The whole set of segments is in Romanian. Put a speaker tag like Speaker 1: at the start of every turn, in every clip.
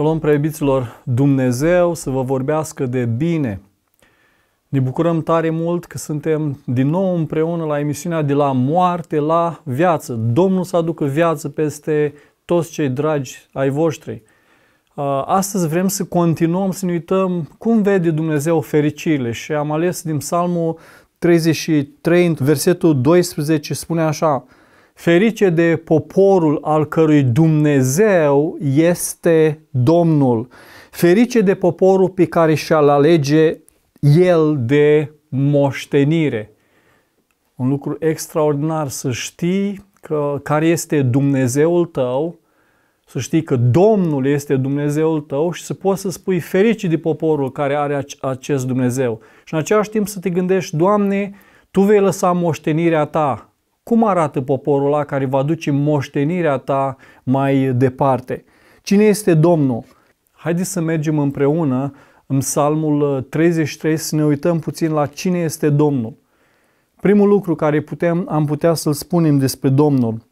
Speaker 1: Shalom, preiubiților! Dumnezeu să vă vorbească de bine! Ne bucurăm tare mult că suntem din nou împreună la emisiunea de la moarte la viață. Domnul să aducă viață peste toți cei dragi ai voștri. Astăzi vrem să continuăm să ne uităm cum vede Dumnezeu fericirile și am ales din Psalmul 33, versetul 12, spune așa – Ferice de poporul al cărui Dumnezeu este Domnul. Ferice de poporul pe care și l alege el de moștenire. Un lucru extraordinar să știi că, care este Dumnezeul tău, să știi că Domnul este Dumnezeul tău și să poți să spui fericit de poporul care are acest Dumnezeu. Și în același timp să te gândești, Doamne, Tu vei lăsa moștenirea Ta cum arată poporul ăla care va duce moștenirea ta mai departe? Cine este Domnul? Haideți să mergem împreună în Psalmul 33 uh, să ne uităm puțin la cine este Domnul. Primul lucru care putem, am putea să-l spunem despre Domnul,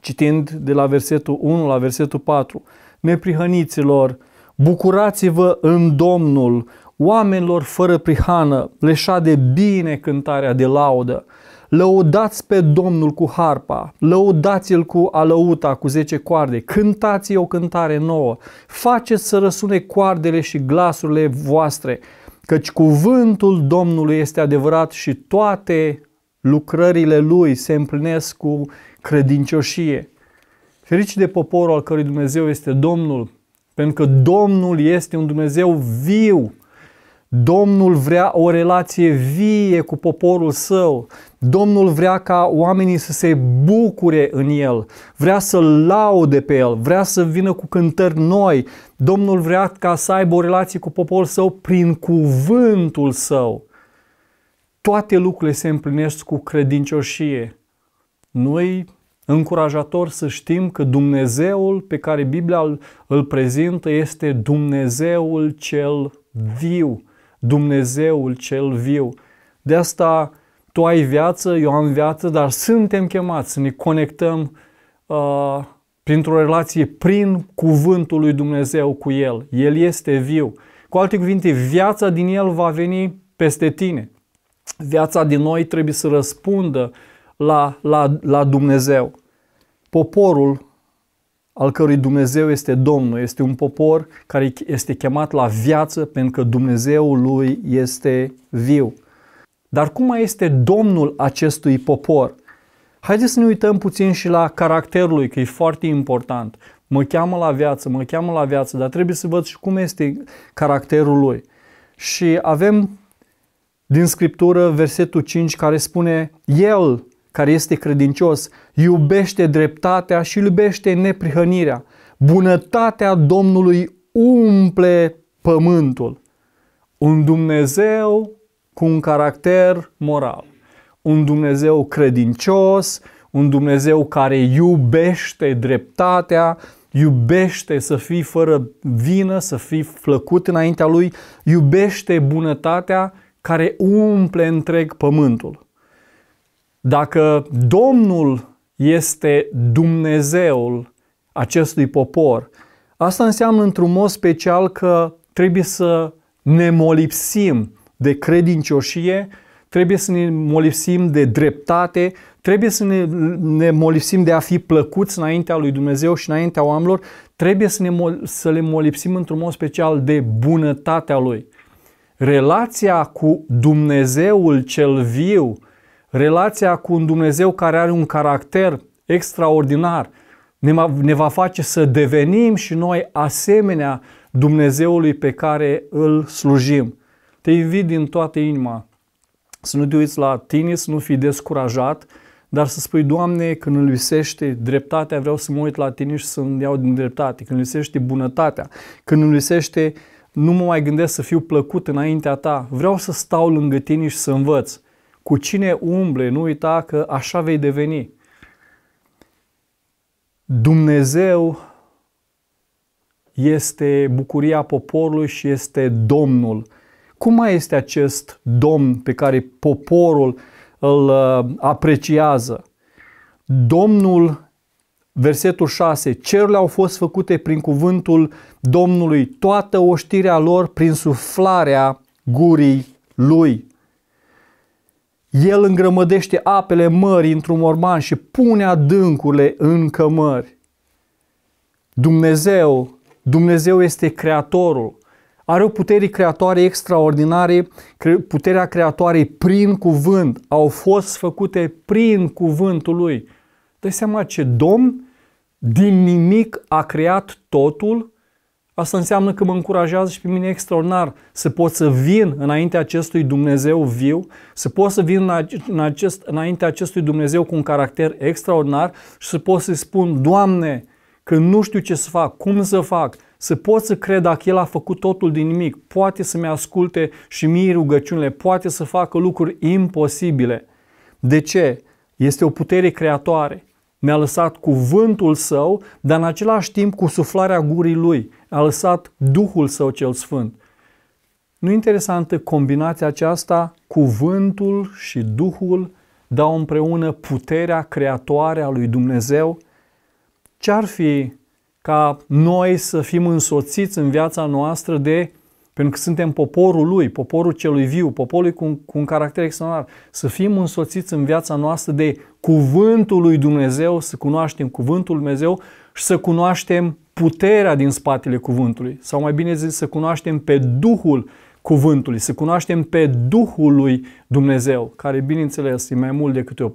Speaker 1: citind de la versetul 1 la versetul 4, Neprihăniților, bucurați-vă în Domnul, oamenilor fără prihană, leșa de bine cântarea de laudă lăudați pe Domnul cu harpa, lăudați-l cu alăuta, cu zece coarde, cântați o cântare nouă, faceți să răsune coardele și glasurile voastre, căci cuvântul Domnului este adevărat și toate lucrările lui se împlinesc cu credincioșie. Ferici de poporul al cărui Dumnezeu este Domnul, pentru că Domnul este un Dumnezeu viu, Domnul vrea o relație vie cu poporul său. Domnul vrea ca oamenii să se bucure în el. Vrea să laude pe el. Vrea să vină cu cântări noi. Domnul vrea ca să aibă o relație cu poporul său prin cuvântul său. Toate lucrurile se împlinesc cu credincioșie. Noi încurajator să știm că Dumnezeul pe care Biblia îl prezintă este Dumnezeul cel viu. Dumnezeul cel viu. De asta tu ai viață, eu am viață, dar suntem chemați să ne conectăm uh, printr-o relație prin cuvântul lui Dumnezeu cu El. El este viu. Cu alte cuvinte, viața din El va veni peste tine. Viața din noi trebuie să răspundă la, la, la Dumnezeu. Poporul al cărui Dumnezeu este Domnul, este un popor care este chemat la viață pentru că Dumnezeul lui este viu. Dar cum mai este Domnul acestui popor? Haideți să ne uităm puțin și la caracterul lui, că e foarte important. Mă cheamă la viață, mă cheamă la viață, dar trebuie să văd și cum este caracterul lui. Și avem din Scriptură versetul 5 care spune El care este credincios, iubește dreptatea și iubește neprihănirea. Bunătatea Domnului umple pământul. Un Dumnezeu cu un caracter moral, un Dumnezeu credincios, un Dumnezeu care iubește dreptatea, iubește să fii fără vină, să fii flăcut înaintea Lui, iubește bunătatea care umple întreg pământul. Dacă Domnul este Dumnezeul acestui popor, asta înseamnă într-un mod special că trebuie să ne molipsim de credincioșie, trebuie să ne molipsim de dreptate, trebuie să ne, ne molipsim de a fi plăcuți înaintea lui Dumnezeu și înaintea oamenilor, trebuie să, ne, să le molipsim într-un mod special de bunătatea lui. Relația cu Dumnezeul cel viu, Relația cu un Dumnezeu care are un caracter extraordinar ne va face să devenim și noi asemenea Dumnezeului pe care îl slujim. Te invit din toată inima să nu te uiți la tine, să nu fii descurajat, dar să spui, Doamne, când îl lisește dreptatea, vreau să mă uit la tine și să-mi iau din dreptate. Când îl lisește bunătatea, când îl lisește, nu mă mai gândesc să fiu plăcut înaintea ta, vreau să stau lângă tine și să învăț. Cu cine umble, nu uita că așa vei deveni. Dumnezeu este bucuria poporului și este Domnul. Cum mai este acest Domn pe care poporul îl uh, apreciază? Domnul Versetul 6. Cerurile au fost făcute prin cuvântul Domnului, toată oștirea lor prin suflarea gurii lui. El îngrămădește apele mării într-un morman și pune adâncurile în cămări. Dumnezeu, Dumnezeu este creatorul. Are o putere creatoare extraordinare, puterea creatoarei prin cuvânt. Au fost făcute prin cuvântul lui. Dă seama ce domn din nimic a creat totul Asta înseamnă că mă încurajează și pe mine extraordinar să pot să vin înaintea acestui Dumnezeu viu, să pot să vin în acest, înaintea acestui Dumnezeu cu un caracter extraordinar și să pot să-i spun, Doamne, că nu știu ce să fac, cum să fac, să pot să cred dacă El a făcut totul din nimic, poate să-mi asculte și mie rugăciunile, poate să facă lucruri imposibile. De ce? Este o putere creatoare mi-a lăsat cuvântul său, dar în același timp cu suflarea gurii lui, a lăsat Duhul său cel sfânt. Nu interesantă combinația aceasta, cuvântul și Duhul dau împreună puterea creatoare a lui Dumnezeu? Ce ar fi ca noi să fim însoțiți în viața noastră de pentru că suntem poporul lui, poporul celui viu, poporul cu cu un caracter extraordinar. Să fim însoțiți în viața noastră de cuvântul lui Dumnezeu, să cunoaștem cuvântul lui Dumnezeu și să cunoaștem puterea din spatele cuvântului. Sau mai bine zis, să cunoaștem pe Duhul cuvântului, să cunoaștem pe Duhul lui Dumnezeu, care bineînțeles e mai mult decât o,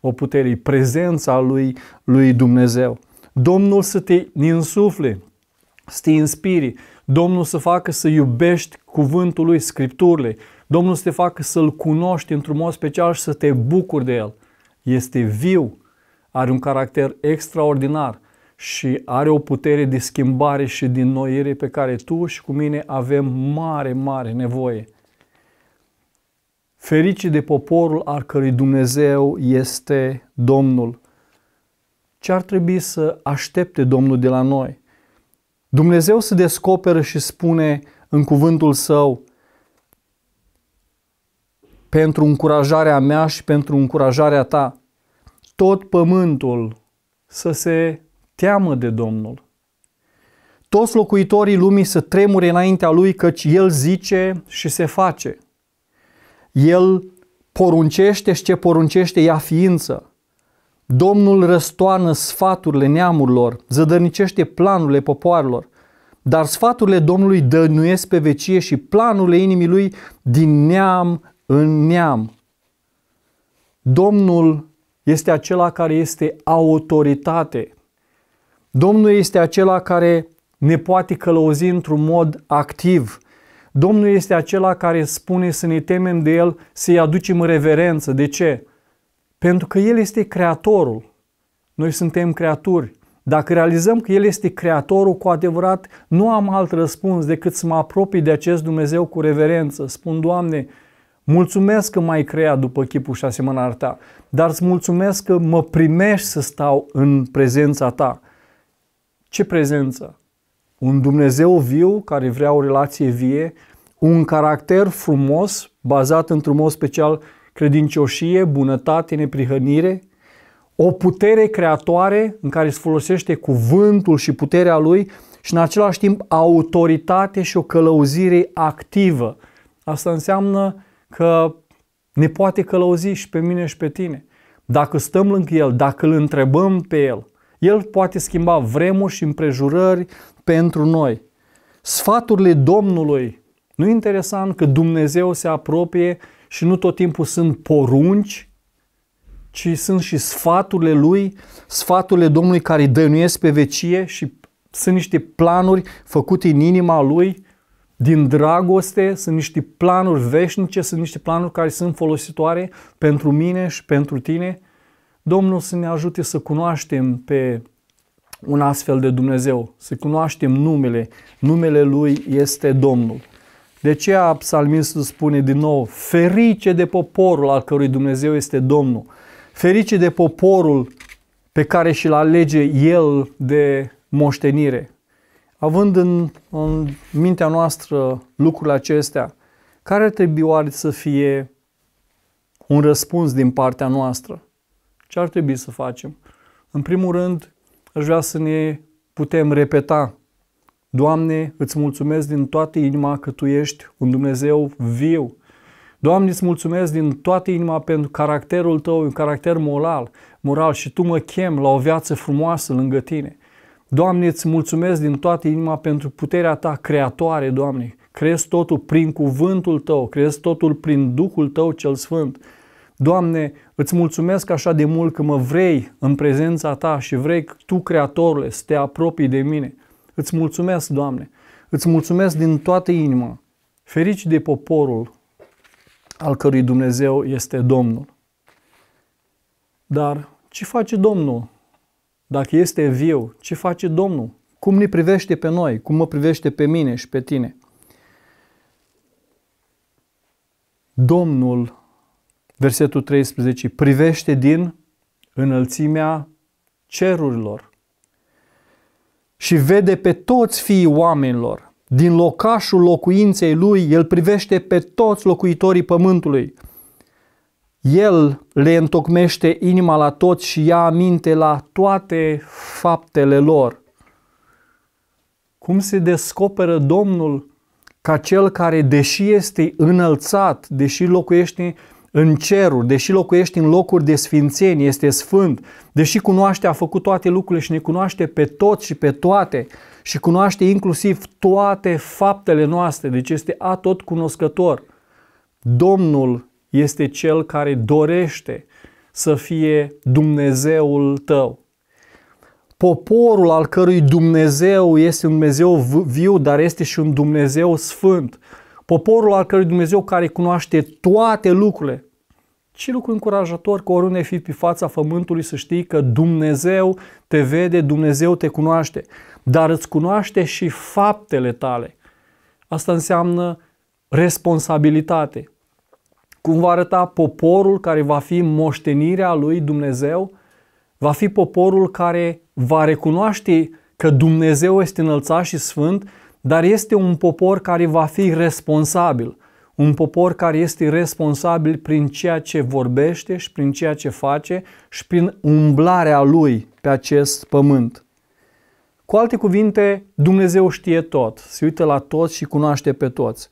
Speaker 1: o putere, e prezența lui, lui Dumnezeu. Domnul să te insufle, să te inspiri, Domnul să facă să iubești cuvântul lui, scripturile. Domnul să te facă să-l cunoști într-un mod special și să te bucuri de el. Este viu, are un caracter extraordinar și are o putere de schimbare și de noire pe care tu și cu mine avem mare, mare nevoie. Ferici de poporul al cărui Dumnezeu este Domnul. Ce ar trebui să aștepte Domnul de la noi? Dumnezeu se descoperă și spune în cuvântul său, pentru încurajarea mea și pentru încurajarea ta, tot pământul să se teamă de Domnul. Toți locuitorii lumii să tremure înaintea lui, căci el zice și se face. El poruncește și ce poruncește ea ființă. Domnul răstoarnă sfaturile neamurilor, zădărnicește planurile popoarelor. Dar sfaturile Domnului dănuiesc pe vecie și planurile inimii lui din neam în neam. Domnul este acela care este autoritate. Domnul este acela care ne poate călăuzi într-un mod activ. Domnul este acela care spune să ne temem de El, să-i aducem reverență. De ce? Pentru că El este Creatorul. Noi suntem creaturi. Dacă realizăm că El este Creatorul cu adevărat, nu am alt răspuns decât să mă apropii de acest Dumnezeu cu reverență. Spun, Doamne, mulțumesc că m-ai creat după chipul și asemănarea Ta, dar îți mulțumesc că mă primești să stau în prezența Ta. Ce prezență? Un Dumnezeu viu care vrea o relație vie, un caracter frumos, bazat într-un mod special credincioșie, bunătate, neprihănire, o putere creatoare în care se folosește cuvântul și puterea lui și în același timp autoritate și o călăuzire activă. Asta înseamnă că ne poate călăuzi și pe mine și pe tine. Dacă stăm lângă El, dacă îl întrebăm pe El, El poate schimba vremuri și împrejurări pentru noi. Sfaturile Domnului. Nu interesant că Dumnezeu se apropie și nu tot timpul sunt porunci, ci sunt și sfaturile lui, sfaturile Domnului care îi dănuiesc pe vecie și sunt niște planuri făcute în inima lui, din dragoste, sunt niște planuri veșnice, sunt niște planuri care sunt folositoare pentru mine și pentru tine. Domnul să ne ajute să cunoaștem pe un astfel de Dumnezeu, să cunoaștem numele. Numele Lui este Domnul. De ce psalmistul spune din nou, ferice de poporul al cărui Dumnezeu este Domnul, ferice de poporul pe care și-l alege el de moștenire. Având în, în mintea noastră lucrurile acestea, care ar trebui oare să fie un răspuns din partea noastră? Ce ar trebui să facem? În primul rând, aș vrea să ne putem repeta Doamne, îți mulțumesc din toată inima că Tu ești un Dumnezeu viu. Doamne, îți mulțumesc din toată inima pentru caracterul Tău, un caracter moral, moral și Tu mă chem la o viață frumoasă lângă Tine. Doamne, îți mulțumesc din toată inima pentru puterea Ta creatoare, Doamne. Crezi totul prin cuvântul Tău, crezi totul prin Duhul Tău cel Sfânt. Doamne, îți mulțumesc așa de mult că mă vrei în prezența Ta și vrei Tu, Creatorule, să te apropii de mine – Îți mulțumesc, Doamne, îți mulțumesc din toată inima. Ferici de poporul al cărui Dumnezeu este Domnul. Dar ce face Domnul? Dacă este viu, ce face Domnul? Cum ne privește pe noi? Cum mă privește pe mine și pe tine? Domnul, versetul 13, privește din înălțimea cerurilor și vede pe toți fiii oamenilor. Din locașul locuinței lui, el privește pe toți locuitorii pământului. El le întocmește inima la toți și ia aminte la toate faptele lor. Cum se descoperă Domnul ca cel care, deși este înălțat, deși locuiește în ceruri, deși locuiești în locuri de sfințenie, este sfânt, deși cunoaște, a făcut toate lucrurile și ne cunoaște pe toți și pe toate și cunoaște inclusiv toate faptele noastre, deci este atot cunoscător. Domnul este Cel care dorește să fie Dumnezeul tău. Poporul al cărui Dumnezeu este un Dumnezeu viu, dar este și un Dumnezeu sfânt Poporul al cărui Dumnezeu care cunoaște toate lucrurile. Ce lucru încurajator că oriunde fi pe fața pământului să știi că Dumnezeu te vede, Dumnezeu te cunoaște, dar îți cunoaște și faptele tale. Asta înseamnă responsabilitate. Cum va arăta poporul care va fi moștenirea lui Dumnezeu? Va fi poporul care va recunoaște că Dumnezeu este înălțat și sfânt dar este un popor care va fi responsabil. Un popor care este responsabil prin ceea ce vorbește și prin ceea ce face și prin umblarea lui pe acest pământ. Cu alte cuvinte, Dumnezeu știe tot, se uită la toți și cunoaște pe toți.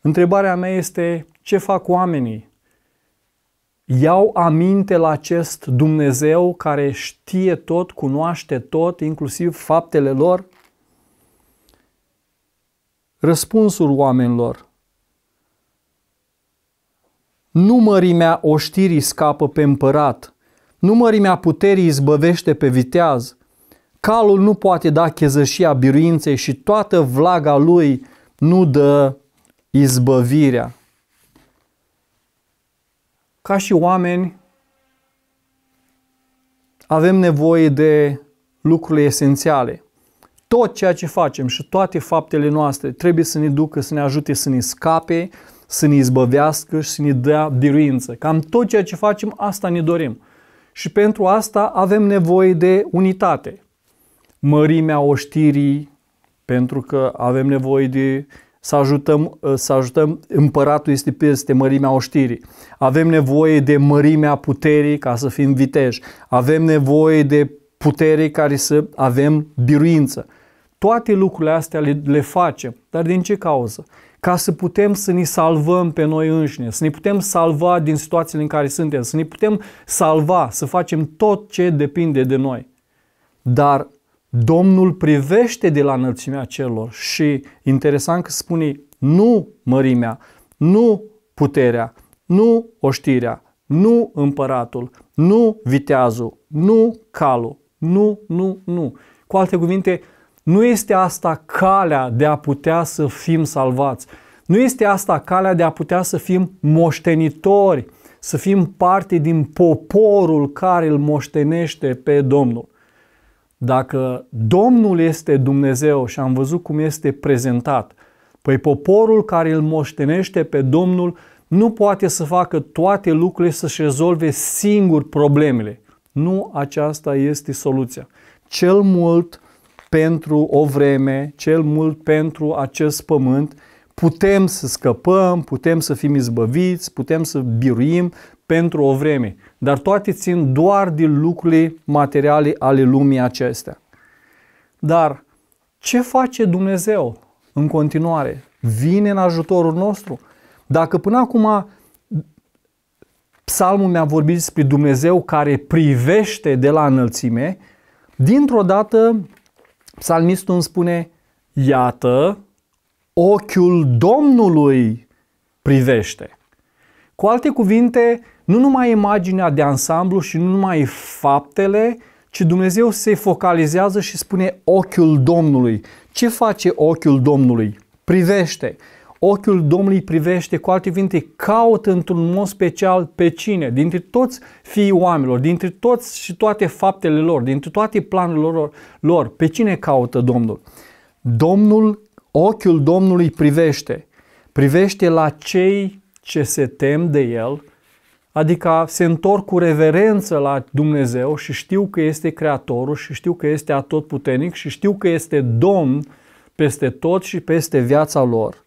Speaker 1: Întrebarea mea este ce fac oamenii? Iau aminte la acest Dumnezeu care știe tot, cunoaște tot, inclusiv faptele lor? răspunsul oamenilor. Nu mărimea oștirii scapă pe împărat, nu mărimea puterii izbăvește pe viteaz, calul nu poate da chezășia biruinței și toată vlaga lui nu dă izbăvirea. Ca și oameni, avem nevoie de lucrurile esențiale tot ceea ce facem și toate faptele noastre trebuie să ne ducă, să ne ajute să ne scape, să ne izbăvească și să ne dea biruință. Cam tot ceea ce facem, asta ne dorim. Și pentru asta avem nevoie de unitate. Mărimea oștirii, pentru că avem nevoie de să ajutăm, să ajutăm împăratul este peste mărimea oștirii. Avem nevoie de mărimea puterii ca să fim viteji. Avem nevoie de putere care să avem biruință. Toate lucrurile astea le, le facem, dar din ce cauză? Ca să putem să ne salvăm pe noi înșine, să ne putem salva din situațiile în care suntem, să ne putem salva, să facem tot ce depinde de noi. Dar Domnul privește de la înălțimea celor și interesant că spune nu mărimea, nu puterea, nu oștirea, nu împăratul, nu viteazul, nu calul, nu, nu, nu. Cu alte cuvinte, nu este asta calea de a putea să fim salvați. Nu este asta calea de a putea să fim moștenitori, să fim parte din poporul care îl moștenește pe Domnul. Dacă Domnul este Dumnezeu și am văzut cum este prezentat, păi poporul care îl moștenește pe Domnul nu poate să facă toate lucrurile să-și rezolve singur problemele. Nu aceasta este soluția. Cel mult pentru o vreme, cel mult pentru acest pământ, putem să scăpăm, putem să fim izbăviți, putem să biruim pentru o vreme. Dar toate țin doar de lucrurile materiale ale lumii acestea. Dar ce face Dumnezeu în continuare? Vine în ajutorul nostru. Dacă până acum psalmul mi-a vorbit despre Dumnezeu care privește de la înălțime, dintr-o dată Psalmistul îmi spune, iată, ochiul Domnului privește. Cu alte cuvinte, nu numai imaginea de ansamblu și nu numai faptele, ci Dumnezeu se focalizează și spune ochiul Domnului. Ce face ochiul Domnului? Privește. Ochiul Domnului privește, cu alte cuvinte, caută într-un mod special pe cine? Dintre toți fiii oamenilor, dintre toți și toate faptele lor, dintre toate planurile lor, lor pe cine caută Domnul? Domnul, ochiul Domnului privește. Privește la cei ce se tem de El, adică se întorc cu reverență la Dumnezeu și știu că este Creatorul și știu că este atotputernic și știu că este Domn peste tot și peste viața lor.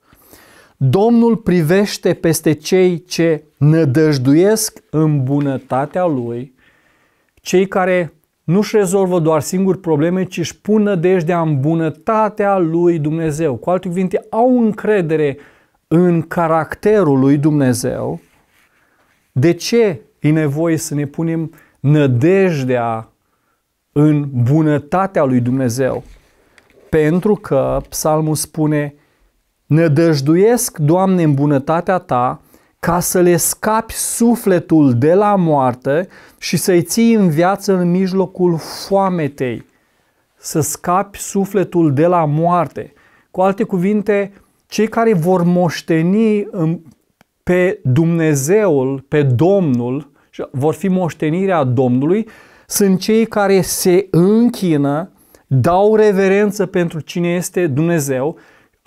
Speaker 1: Domnul privește peste cei ce nădăjduiesc în bunătatea Lui, cei care nu-și rezolvă doar singuri probleme, ci își pun nădejdea în bunătatea Lui Dumnezeu. Cu alte cuvinte, au încredere în caracterul Lui Dumnezeu. De ce e nevoie să ne punem nădejdea în bunătatea Lui Dumnezeu? Pentru că psalmul spune – Nădăjduiesc, Doamne, în bunătatea Ta, ca să le scapi sufletul de la moarte și să-i ții în viață în mijlocul foametei. Să scapi sufletul de la moarte. Cu alte cuvinte, cei care vor moșteni pe Dumnezeul, pe Domnul, vor fi moștenirea Domnului, sunt cei care se închină, dau reverență pentru cine este Dumnezeu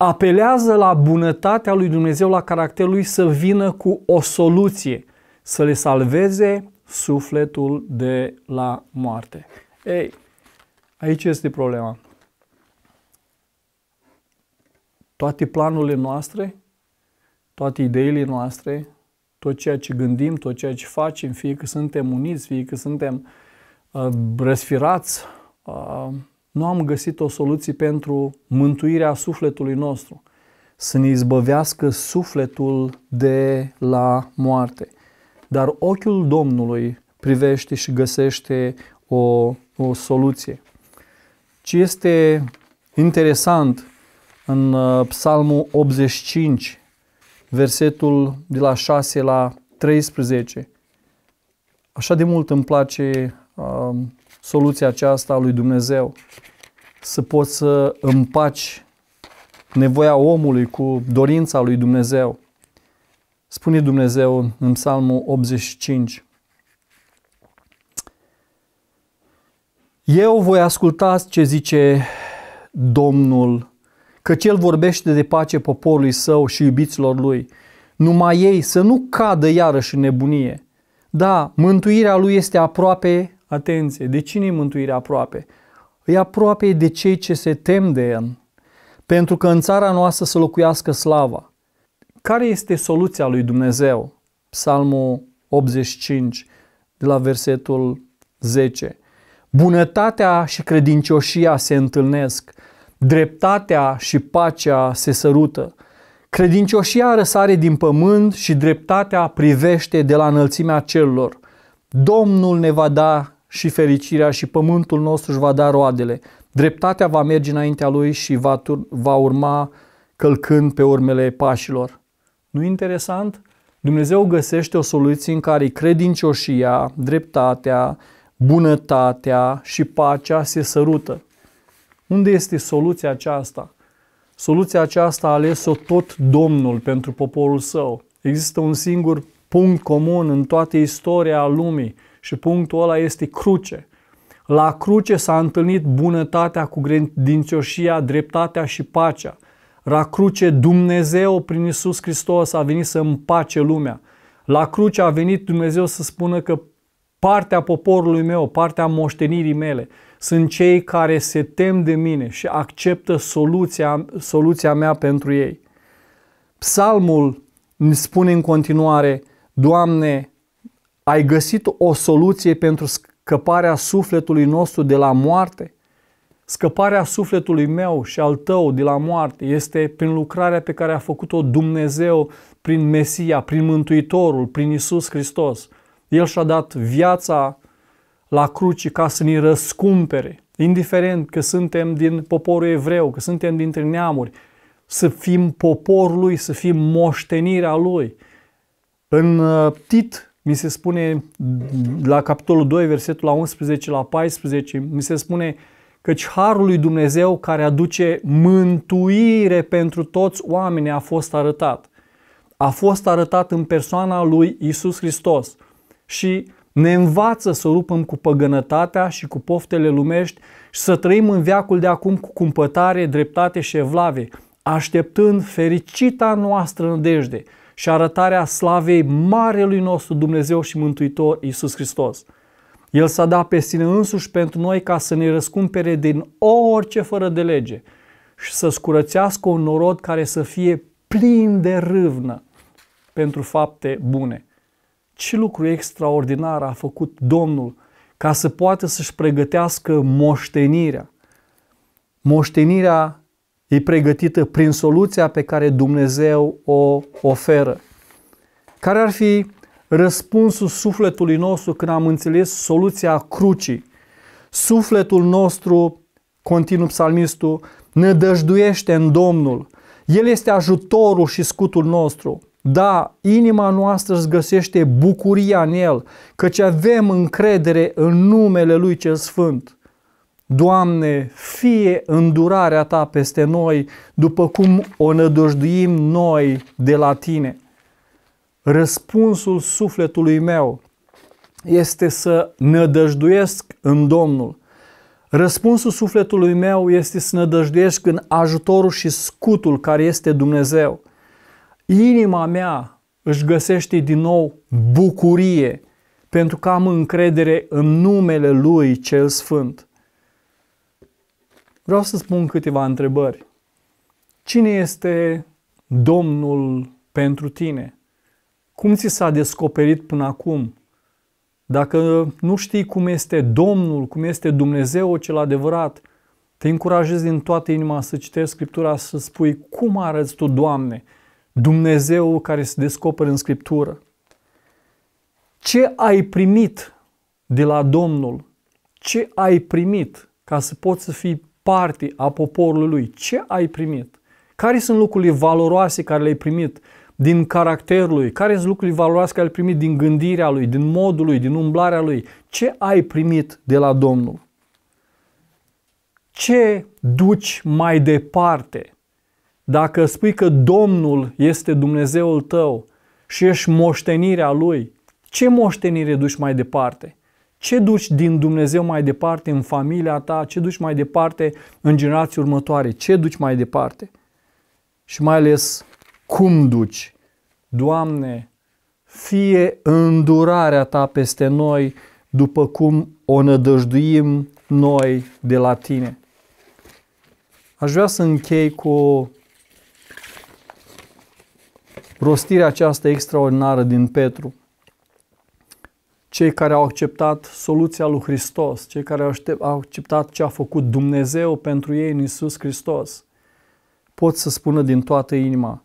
Speaker 1: apelează la bunătatea lui Dumnezeu, la caracterul lui să vină cu o soluție, să le salveze sufletul de la moarte. Ei, aici este problema. Toate planurile noastre, toate ideile noastre, tot ceea ce gândim, tot ceea ce facem, fie că suntem uniți, fie că suntem uh, răsfirați, uh, nu am găsit o soluție pentru mântuirea sufletului nostru, să ne izbăvească sufletul de la moarte. Dar ochiul Domnului privește și găsește o, o soluție. Ce este interesant în uh, Psalmul 85, versetul de la 6 la 13. Așa de mult îmi place uh, soluția aceasta a lui Dumnezeu. Să poți să împaci nevoia omului cu dorința lui Dumnezeu. Spune Dumnezeu în Psalmul 85. Eu voi asculta ce zice Domnul, că cel vorbește de pace poporului său și iubiților lui. Numai ei să nu cadă iarăși în nebunie. Da, mântuirea lui este aproape Atenție, de cine e mântuirea aproape? E aproape de cei ce se tem de el, pentru că în țara noastră să locuiască slava. Care este soluția lui Dumnezeu? Psalmul 85, de la versetul 10. Bunătatea și credincioșia se întâlnesc, dreptatea și pacea se sărută. Credincioșia răsare din pământ și dreptatea privește de la înălțimea celor. Domnul ne va da și fericirea și pământul nostru își va da roadele. Dreptatea va merge înaintea lui și va, tur- va urma călcând pe urmele pașilor. nu interesant? Dumnezeu găsește o soluție în care credincioșia, dreptatea, bunătatea și pacea se sărută. Unde este soluția aceasta? Soluția aceasta a ales-o tot Domnul pentru poporul său. Există un singur punct comun în toată istoria lumii – și punctul ăla este cruce. La cruce s-a întâlnit bunătatea cu grădincioșia, dreptatea și pacea. La cruce Dumnezeu prin Isus Hristos a venit să împace lumea. La cruce a venit Dumnezeu să spună că partea poporului meu, partea moștenirii mele, sunt cei care se tem de mine și acceptă soluția, soluția mea pentru ei. Psalmul spune în continuare, Doamne, ai găsit o soluție pentru scăparea sufletului nostru de la moarte? Scăparea sufletului meu și al tău de la moarte este prin lucrarea pe care a făcut-o Dumnezeu, prin Mesia, prin Mântuitorul, prin Isus Hristos. El și-a dat viața la cruci ca să ne răscumpere, indiferent că suntem din poporul evreu, că suntem dintre neamuri, să fim poporul lui, să fim moștenirea lui. În uh, Tit mi se spune la capitolul 2, versetul la 11 la 14, mi se spune căci harul lui Dumnezeu care aduce mântuire pentru toți oamenii a fost arătat. A fost arătat în persoana lui Isus Hristos și ne învață să rupăm cu păgănătatea și cu poftele lumești și să trăim în viacul de acum cu cumpătare, dreptate și evlave, așteptând fericita noastră nădejde – și arătarea slavei Marelui nostru Dumnezeu și Mântuitor Iisus Hristos. El s-a dat pe sine însuși pentru noi ca să ne răscumpere din orice fără de lege și să scurățească un norod care să fie plin de râvnă pentru fapte bune. Ce lucru extraordinar a făcut Domnul ca să poată să-și pregătească moștenirea. Moștenirea e pregătită prin soluția pe care Dumnezeu o oferă. Care ar fi răspunsul sufletului nostru când am înțeles soluția crucii? Sufletul nostru, continuă psalmistul, nădăjduiește în Domnul. El este ajutorul și scutul nostru. Da, inima noastră îți găsește bucuria în El, căci avem încredere în numele Lui Cel Sfânt. Doamne, fie îndurarea Ta peste noi, după cum o nădăjduim noi de la Tine. Răspunsul sufletului meu este să nădăjduiesc în Domnul. Răspunsul sufletului meu este să nădăjduiesc în ajutorul și scutul care este Dumnezeu. Inima mea își găsește din nou bucurie pentru că am încredere în numele Lui Cel Sfânt vreau să spun câteva întrebări. Cine este Domnul pentru tine? Cum ți s-a descoperit până acum? Dacă nu știi cum este Domnul, cum este Dumnezeu cel adevărat, te încurajez din toată inima să citești Scriptura, să spui cum arăți tu, Doamne, Dumnezeu care se descoperă în Scriptură. Ce ai primit de la Domnul? Ce ai primit ca să poți să fii parte a poporului lui. Ce ai primit? Care sunt lucrurile valoroase care le-ai primit din caracterul lui? Care sunt lucrurile valoroase care le-ai primit din gândirea lui, din modul lui, din umblarea lui? Ce ai primit de la Domnul? Ce duci mai departe? Dacă spui că Domnul este Dumnezeul tău și ești moștenirea lui, ce moștenire duci mai departe? Ce duci din Dumnezeu mai departe în familia ta? Ce duci mai departe în generații următoare? Ce duci mai departe? Și mai ales, cum duci? Doamne, fie îndurarea ta peste noi după cum o nădăjduim noi de la tine. Aș vrea să închei cu rostirea aceasta extraordinară din Petru cei care au acceptat soluția lui Hristos, cei care au acceptat ce a făcut Dumnezeu pentru ei în Isus Hristos, pot să spună din toată inima.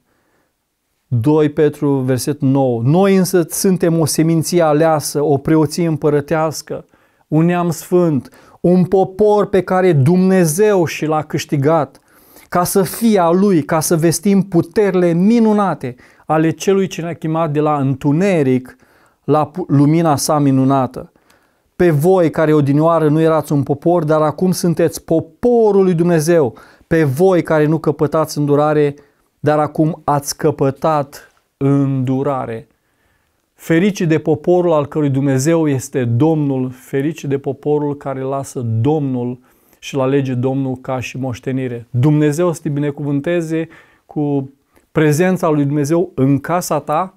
Speaker 1: 2 Petru, verset 9. Noi însă suntem o seminție aleasă, o preoție împărătească, un neam sfânt, un popor pe care Dumnezeu și l-a câștigat, ca să fie a Lui, ca să vestim puterile minunate ale Celui ce ne-a chemat de la întuneric la lumina sa minunată. Pe voi care odinioară nu erați un popor, dar acum sunteți poporul lui Dumnezeu. Pe voi care nu căpătați îndurare, dar acum ați căpătat îndurare. Ferici de poporul al cărui Dumnezeu este Domnul, ferici de poporul care lasă Domnul și la lege Domnul ca și moștenire. Dumnezeu să te binecuvânteze cu prezența lui Dumnezeu în casa ta,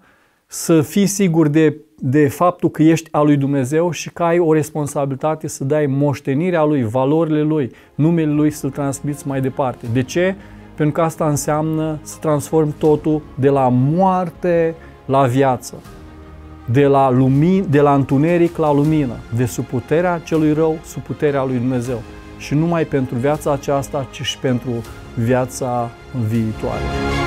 Speaker 1: să fii sigur de de faptul că ești al lui Dumnezeu și că ai o responsabilitate să dai moștenirea lui, valorile lui, numele lui să-l transmiți mai departe. De ce? Pentru că asta înseamnă să transformi totul de la moarte la viață, de la, lumini, de la întuneric la lumină, de sub puterea celui rău, sub puterea lui Dumnezeu. Și numai pentru viața aceasta, ci și pentru viața viitoare.